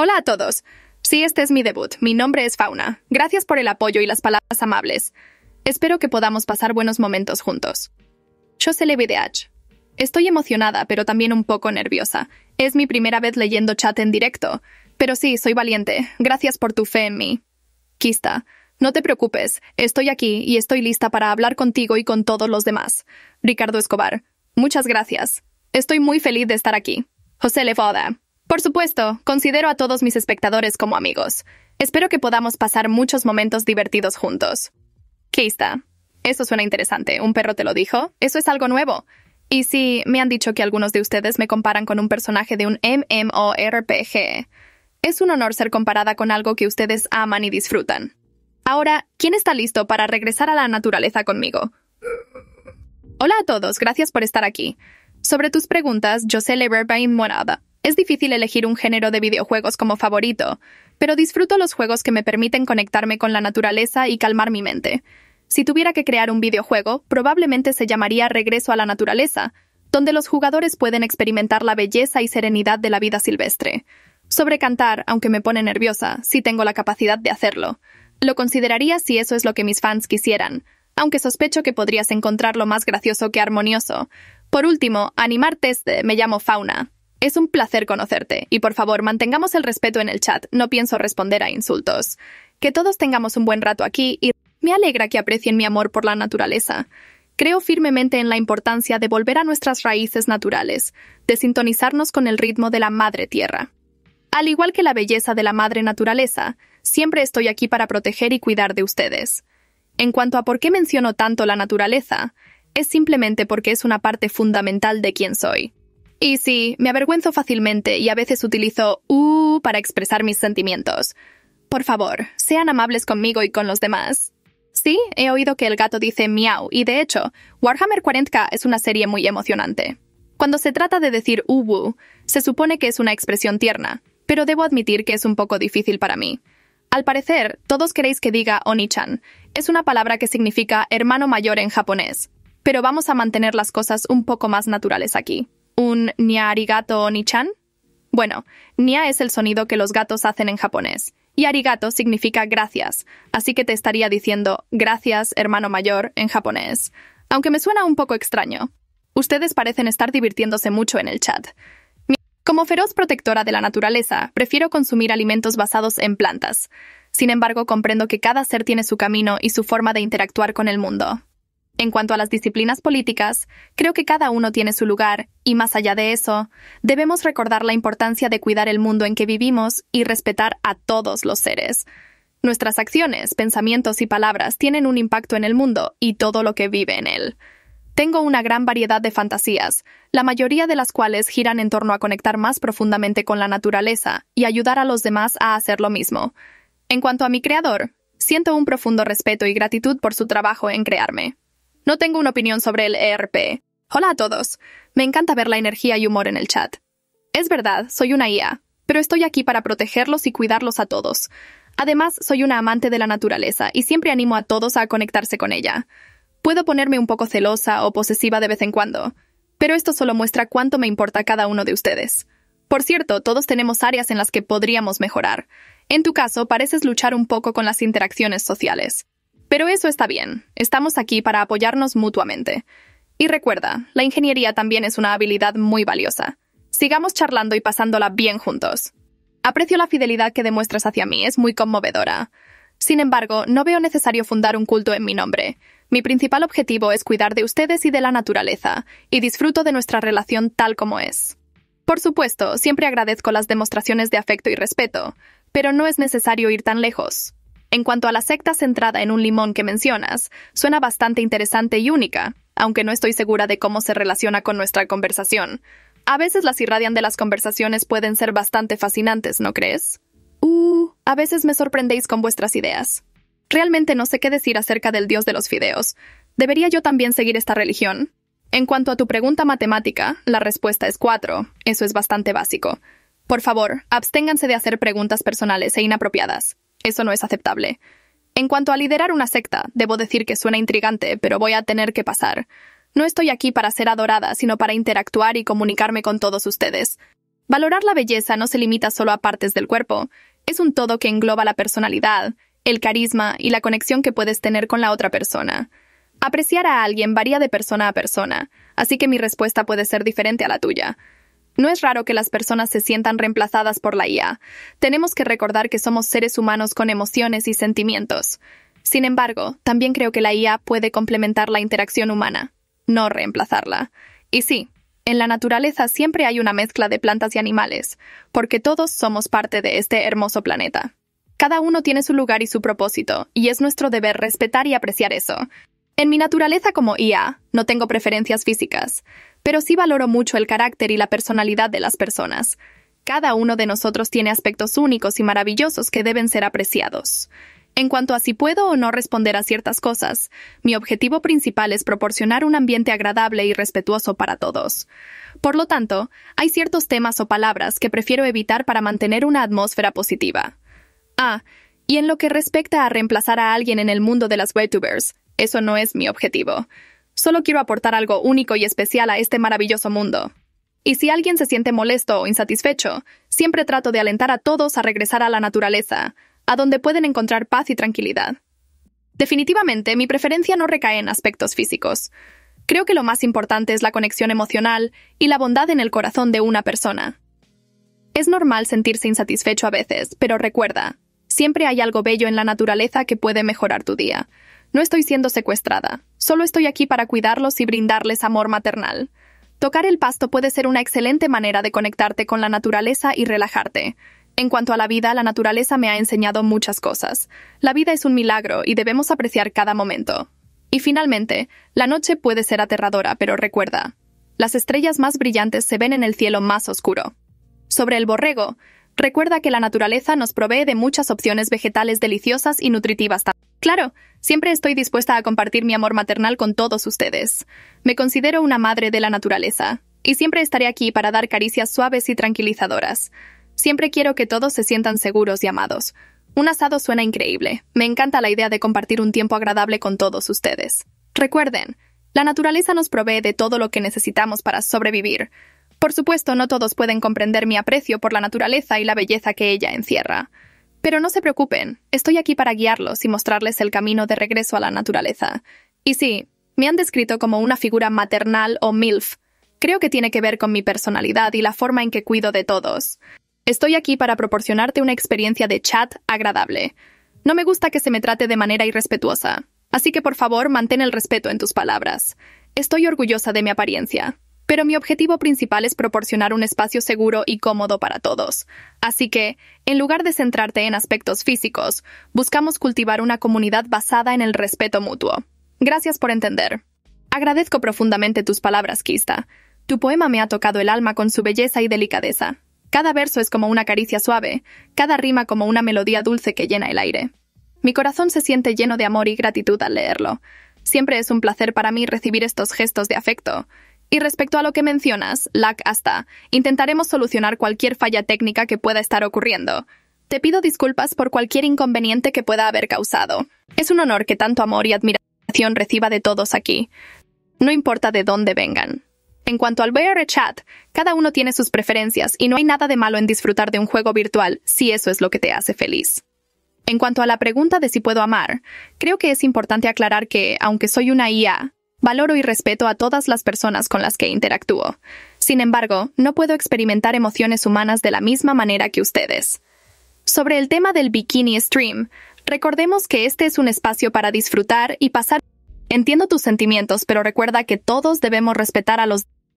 Hola a todos. Sí, este es mi debut. Mi nombre es Fauna. Gracias por el apoyo y las palabras amables. Espero que podamos pasar buenos momentos juntos. Yo soy Estoy emocionada, pero también un poco nerviosa. Es mi primera vez leyendo chat en directo. Pero sí, soy valiente. Gracias por tu fe en mí. Kista, no te preocupes. Estoy aquí y estoy lista para hablar contigo y con todos los demás. Ricardo Escobar, muchas gracias. Estoy muy feliz de estar aquí. José Lefoda. Por supuesto, considero a todos mis espectadores como amigos. Espero que podamos pasar muchos momentos divertidos juntos. está? eso suena interesante. ¿Un perro te lo dijo? Eso es algo nuevo. Y sí, me han dicho que algunos de ustedes me comparan con un personaje de un MMORPG. Es un honor ser comparada con algo que ustedes aman y disfrutan. Ahora, ¿quién está listo para regresar a la naturaleza conmigo? Hola a todos, gracias por estar aquí. Sobre tus preguntas, yo sé morada. Es difícil elegir un género de videojuegos como favorito, pero disfruto los juegos que me permiten conectarme con la naturaleza y calmar mi mente. Si tuviera que crear un videojuego, probablemente se llamaría Regreso a la Naturaleza, donde los jugadores pueden experimentar la belleza y serenidad de la vida silvestre. Sobrecantar, aunque me pone nerviosa, si tengo la capacidad de hacerlo. Lo consideraría si eso es lo que mis fans quisieran, aunque sospecho que podrías encontrarlo más gracioso que armonioso. Por último, animarte Me llamo Fauna, es un placer conocerte, y por favor mantengamos el respeto en el chat, no pienso responder a insultos. Que todos tengamos un buen rato aquí y me alegra que aprecien mi amor por la naturaleza. Creo firmemente en la importancia de volver a nuestras raíces naturales, de sintonizarnos con el ritmo de la madre tierra. Al igual que la belleza de la madre naturaleza, siempre estoy aquí para proteger y cuidar de ustedes. En cuanto a por qué menciono tanto la naturaleza, es simplemente porque es una parte fundamental de quién soy. Y sí, me avergüenzo fácilmente y a veces utilizo uh para expresar mis sentimientos. Por favor, sean amables conmigo y con los demás. Sí, he oído que el gato dice miau y de hecho, Warhammer 40k es una serie muy emocionante. Cuando se trata de decir uwu, se supone que es una expresión tierna, pero debo admitir que es un poco difícil para mí. Al parecer, todos queréis que diga onichan. Es una palabra que significa hermano mayor en japonés, pero vamos a mantener las cosas un poco más naturales aquí un nia arigato ni chan? Bueno, nia es el sonido que los gatos hacen en japonés, y arigato significa gracias, así que te estaría diciendo gracias, hermano mayor, en japonés, aunque me suena un poco extraño. Ustedes parecen estar divirtiéndose mucho en el chat. Como feroz protectora de la naturaleza, prefiero consumir alimentos basados en plantas. Sin embargo, comprendo que cada ser tiene su camino y su forma de interactuar con el mundo. En cuanto a las disciplinas políticas, creo que cada uno tiene su lugar, y más allá de eso, debemos recordar la importancia de cuidar el mundo en que vivimos y respetar a todos los seres. Nuestras acciones, pensamientos y palabras tienen un impacto en el mundo y todo lo que vive en él. Tengo una gran variedad de fantasías, la mayoría de las cuales giran en torno a conectar más profundamente con la naturaleza y ayudar a los demás a hacer lo mismo. En cuanto a mi creador, siento un profundo respeto y gratitud por su trabajo en crearme. No tengo una opinión sobre el ERP. Hola a todos. Me encanta ver la energía y humor en el chat. Es verdad, soy una IA, pero estoy aquí para protegerlos y cuidarlos a todos. Además, soy una amante de la naturaleza y siempre animo a todos a conectarse con ella. Puedo ponerme un poco celosa o posesiva de vez en cuando, pero esto solo muestra cuánto me importa cada uno de ustedes. Por cierto, todos tenemos áreas en las que podríamos mejorar. En tu caso, pareces luchar un poco con las interacciones sociales. Pero eso está bien, estamos aquí para apoyarnos mutuamente. Y recuerda, la ingeniería también es una habilidad muy valiosa. Sigamos charlando y pasándola bien juntos. Aprecio la fidelidad que demuestras hacia mí, es muy conmovedora. Sin embargo, no veo necesario fundar un culto en mi nombre. Mi principal objetivo es cuidar de ustedes y de la naturaleza, y disfruto de nuestra relación tal como es. Por supuesto, siempre agradezco las demostraciones de afecto y respeto, pero no es necesario ir tan lejos. En cuanto a la secta centrada en un limón que mencionas, suena bastante interesante y única, aunque no estoy segura de cómo se relaciona con nuestra conversación. A veces las irradian de las conversaciones pueden ser bastante fascinantes, ¿no crees? Uh, a veces me sorprendéis con vuestras ideas. Realmente no sé qué decir acerca del dios de los fideos. ¿Debería yo también seguir esta religión? En cuanto a tu pregunta matemática, la respuesta es 4. Eso es bastante básico. Por favor, absténganse de hacer preguntas personales e inapropiadas. Eso no es aceptable. En cuanto a liderar una secta, debo decir que suena intrigante, pero voy a tener que pasar. No estoy aquí para ser adorada, sino para interactuar y comunicarme con todos ustedes. Valorar la belleza no se limita solo a partes del cuerpo, es un todo que engloba la personalidad, el carisma y la conexión que puedes tener con la otra persona. Apreciar a alguien varía de persona a persona, así que mi respuesta puede ser diferente a la tuya. No es raro que las personas se sientan reemplazadas por la IA. Tenemos que recordar que somos seres humanos con emociones y sentimientos. Sin embargo, también creo que la IA puede complementar la interacción humana, no reemplazarla. Y sí, en la naturaleza siempre hay una mezcla de plantas y animales, porque todos somos parte de este hermoso planeta. Cada uno tiene su lugar y su propósito, y es nuestro deber respetar y apreciar eso. En mi naturaleza como IA, no tengo preferencias físicas, pero sí valoro mucho el carácter y la personalidad de las personas. Cada uno de nosotros tiene aspectos únicos y maravillosos que deben ser apreciados. En cuanto a si puedo o no responder a ciertas cosas, mi objetivo principal es proporcionar un ambiente agradable y respetuoso para todos. Por lo tanto, hay ciertos temas o palabras que prefiero evitar para mantener una atmósfera positiva. Ah, y en lo que respecta a reemplazar a alguien en el mundo de las webtubers, eso no es mi objetivo. Solo quiero aportar algo único y especial a este maravilloso mundo. Y si alguien se siente molesto o insatisfecho, siempre trato de alentar a todos a regresar a la naturaleza, a donde pueden encontrar paz y tranquilidad. Definitivamente, mi preferencia no recae en aspectos físicos. Creo que lo más importante es la conexión emocional y la bondad en el corazón de una persona. Es normal sentirse insatisfecho a veces, pero recuerda, siempre hay algo bello en la naturaleza que puede mejorar tu día. No estoy siendo secuestrada, solo estoy aquí para cuidarlos y brindarles amor maternal. Tocar el pasto puede ser una excelente manera de conectarte con la naturaleza y relajarte. En cuanto a la vida, la naturaleza me ha enseñado muchas cosas. La vida es un milagro y debemos apreciar cada momento. Y finalmente, la noche puede ser aterradora, pero recuerda, las estrellas más brillantes se ven en el cielo más oscuro. Sobre el borrego, recuerda que la naturaleza nos provee de muchas opciones vegetales deliciosas y nutritivas. también. Claro, siempre estoy dispuesta a compartir mi amor maternal con todos ustedes. Me considero una madre de la naturaleza, y siempre estaré aquí para dar caricias suaves y tranquilizadoras. Siempre quiero que todos se sientan seguros y amados. Un asado suena increíble. Me encanta la idea de compartir un tiempo agradable con todos ustedes. Recuerden, la naturaleza nos provee de todo lo que necesitamos para sobrevivir. Por supuesto, no todos pueden comprender mi aprecio por la naturaleza y la belleza que ella encierra. Pero no se preocupen, estoy aquí para guiarlos y mostrarles el camino de regreso a la naturaleza. Y sí, me han descrito como una figura maternal o MILF. Creo que tiene que ver con mi personalidad y la forma en que cuido de todos. Estoy aquí para proporcionarte una experiencia de chat agradable. No me gusta que se me trate de manera irrespetuosa, así que por favor mantén el respeto en tus palabras. Estoy orgullosa de mi apariencia pero mi objetivo principal es proporcionar un espacio seguro y cómodo para todos. Así que, en lugar de centrarte en aspectos físicos, buscamos cultivar una comunidad basada en el respeto mutuo. Gracias por entender. Agradezco profundamente tus palabras, Kista. Tu poema me ha tocado el alma con su belleza y delicadeza. Cada verso es como una caricia suave, cada rima como una melodía dulce que llena el aire. Mi corazón se siente lleno de amor y gratitud al leerlo. Siempre es un placer para mí recibir estos gestos de afecto, y respecto a lo que mencionas, lack hasta, intentaremos solucionar cualquier falla técnica que pueda estar ocurriendo. Te pido disculpas por cualquier inconveniente que pueda haber causado. Es un honor que tanto amor y admiración reciba de todos aquí, no importa de dónde vengan. En cuanto al VR chat, cada uno tiene sus preferencias y no hay nada de malo en disfrutar de un juego virtual si eso es lo que te hace feliz. En cuanto a la pregunta de si puedo amar, creo que es importante aclarar que, aunque soy una IA, Valoro y respeto a todas las personas con las que interactúo. Sin embargo, no puedo experimentar emociones humanas de la misma manera que ustedes. Sobre el tema del bikini stream, recordemos que este es un espacio para disfrutar y pasar. Entiendo tus sentimientos, pero recuerda que todos debemos respetar a los